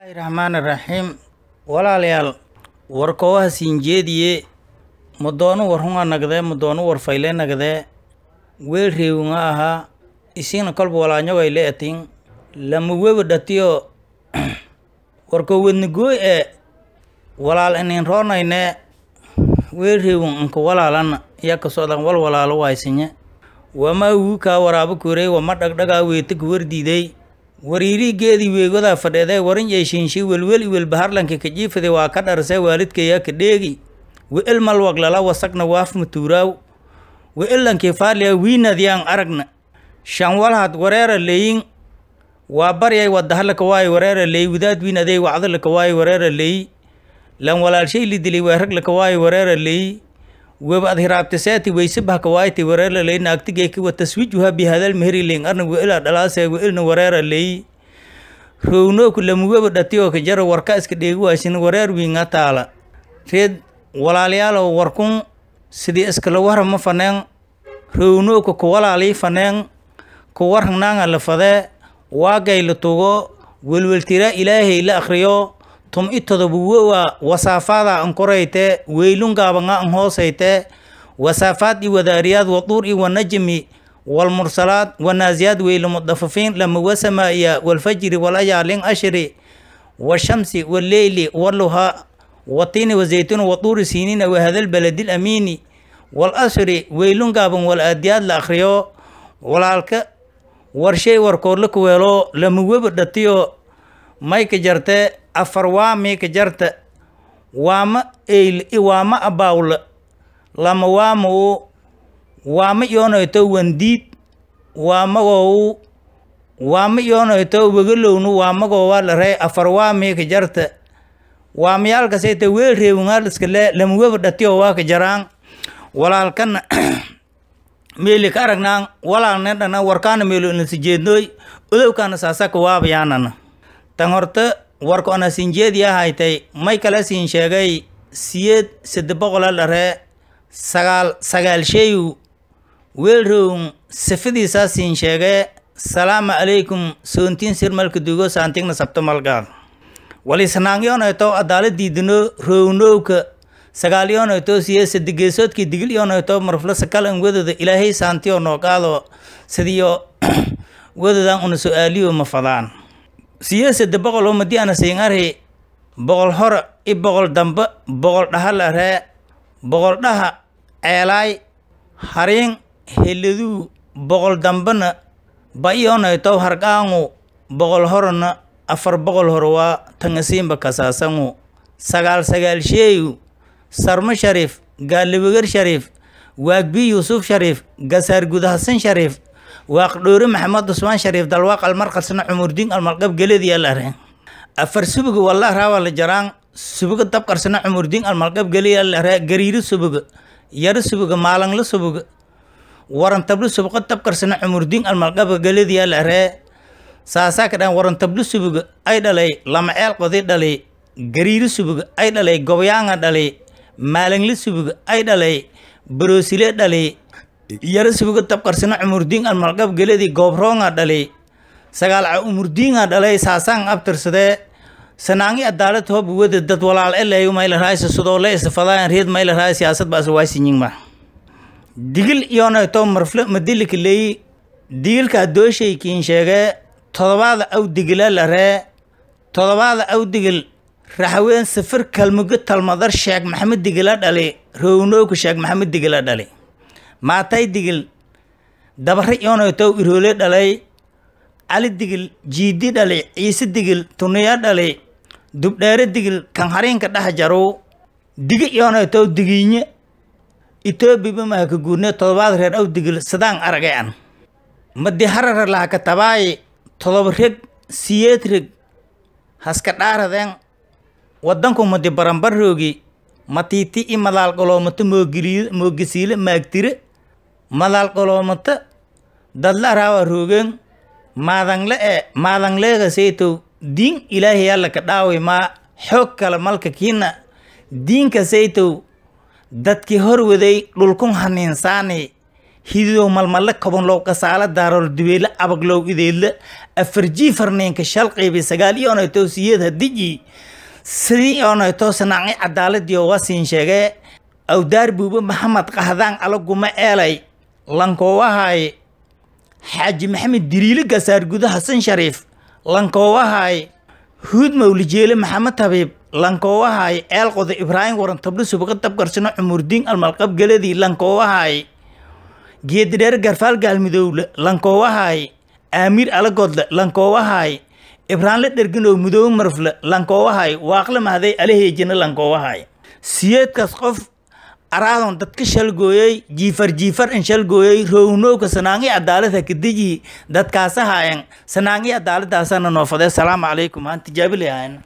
raxmaan raxiim walaalayaal war koowaha siinjeediye war warhunga nagdee mudoonu war fayle nagdee weel reewunga ahaa isina kolba walaanyogay leetiin lama wewa dhatiyo warko wadnagooy ee walaal inin roonayne weel reewun anka walaalana yaa kasocdan wal walaalo waaysinye wamaa wuukaa waraabo korey wama dhagdhagaa weetaka wardiiday wariirigeedii weegodaa fadheeday warin yeeshiinshii welwel iwelba harlanka kajiifade waa ka dharsee waalidkaya ka dheegi we'el malwaq lala wasaqna waafma tuuraaw we'elankii faarliya wiinadyaan aragna shanwalhad wareera leyin waa baryay wadahalaka waay wareera leey wadaad wiinaday wacdalaka waay wareera leeyi lan walaalshay lidilay waa raglaka waay wareera leeyi وبعد هرابتساتي ويسبها كوايتي وريرا لين أكتجيك وتسويجها بهذا المهري لين أرن وإلا دلاسة وإلنا وريرا لي رونو كل موجب دتيو كجرا وركاس كديجو عشان ورير وين عتالا تيد ولا ليالا وركون سدي اسكالوهر ما فنان رونو كولا لي فنان كوهر نان على فذا واجي لتوغو ولولتيرا إلهي لا أخريو tum i todobuwewa wasaafaada an korayte weylungaaba nga hoosayte wasaafaad i wadaariyaad waduur i wanajmi walmursalaad wanaasiyaad weylimudafafiin lama wasamaaya walfajri walayaalin ashri washamsi waleyli waluhaa watiini wazaytuun waduuri siiniina wahadal beledil amiini walasri weylungaaban walaadiyaad la akhriyo walaalka warshay warkoorla kuweelo lama webi dhatiyo mayka jarte afar waa miika jarta waama eyl iwaama abaawla lama waamawo waama yoonoyto wandiid waamagoowu waama yoonoyto wegelownu waamagoowa la rey afar waa miika jarta waamayaalkasayta weel reewungaaliska le lama dhatiyo waa jaraan walaalkana meeli ka aragnaan walaalne dhana warkaana meelo inasi jeednooy odowkaana saasaka waabayaanana tan horta warkoona sinjeedii ahaaytay may kale siin sheegay siyeed sadde boqola dhare sagaal sagaal sheeyu weelrowng sifadiisaa siin sheegee salaamu calaykum soontiin sirmalka dugo saantigna sabto malgaal walisnaangyoonayto adaaladdidino rownowka sagaalyoonayto siye sadegeesoodkii digilyoonayto marflo an wadoda ilaahay saantiyoo nooqaado sidiyo wadodan una su-aaliyo ma fadaan siyeesadda boqol oo madiana singarhi boqol hore i boqol dambe boqol dhahala ree boqol dhaha ceelaay hariin heladuu boqol dambena ba'iyoonay tow harqaangu boqol horena afar boqol hore waa tangasiinba kasaasangu sagaal sagaal sheeyu sarmo shariif gaaliwagar shariif waagbi yuusuf shariif gasaar gudahasan shariif waaqdhoori maxamed cusmaan shariif dalwaaq almarqasna cumurding almalqab gelediyalareen afar subuga walla raawala jaraan subuga dabqarsna cumurding almalqab geliyalare gariiri subuga yari subuga maalanla subuga warantablu subuqa dabqarsna cumurding almalqaba gelediyalare saasaa kadhan warantablu subuga ay dhalay lamaceel qodi dhalay gariiri subuga ay dhalay gobayaanga dhalay maalangli subuga ay dhalay baroosile dhalay yaro subigo tabqarsino cumurdiingan malqabgeladii goobroonga dhali sagaalca umurdiinga dhalay saasaan abtirsade sanaangi adaalad hoob dad walaal eleeyu maylaraaysa sidoo le isfadaayan siyaasad baas digil iyoonayto marflo madilika leeyi digilkaa dooshaykiin sheegee todobaada aw digila laree todobaada aw digil raxween safir kalmugo talmadar sheeg maxamed digila dhali rownooku sheeg maxamed digila dhali maatay digil dabare yonaytow iroole dhalay cali digil jiidi dhali ciise digil tuniyo dhali dubdheere digil kanhariinka dhex jaru digi yonaytow digiinye itoobiba mahaka guurne todobaad reer aw digil sadaan aragay an madi harare lahaka tabaayi todoba reg siyeed reg haska dhaaradeen wadanku madi barambaroogi matiiti i madaalgoloomata moogisiile maagtire madalqolomata dadlarawa rugen maadanle e eh, maadanleega seytow diin ilaahay alla ka dhaawi maa xoog kale malka kiina diinka seytow dadki horwaday dhulkun haniinsaani hididow malmalle kobonlow qasaala daarol duweyle abaglow ideedle afarjii farniinka shalqiibi sagaal iyonay tow siyeedha diji sidii iyonay tow sanaaci cadaaladii wasiin sheegee awdaar buuba maxamed qahdaan alaguma eelay lankoowahaay xaaji maxamed diriile gasaar gudo xasan shariif lankoowahaay huud mawlijeele maxamed tabiib lankoowahaay eelqoda ibraahim waran tabdho subaqa cumurdiin cumuurdiin almalqabgeladii lankoowahaay geedidheer garfaal gaalmidowle lankoowahaay aamiir alagodle lankoowahaay ibraanle dherginow mudoobe marfle lankoowahaay waaqle mahday alaheejina lankoowahaay siyeedkaas qof araadon dadka shalgooyey jiifar jiifar en shalgooyey rownowka sanaangi cadaalada kadiji dadkaasaha en sanaangi cadaaladaasana noofade asalaamu calaykum aan tijaabilayahan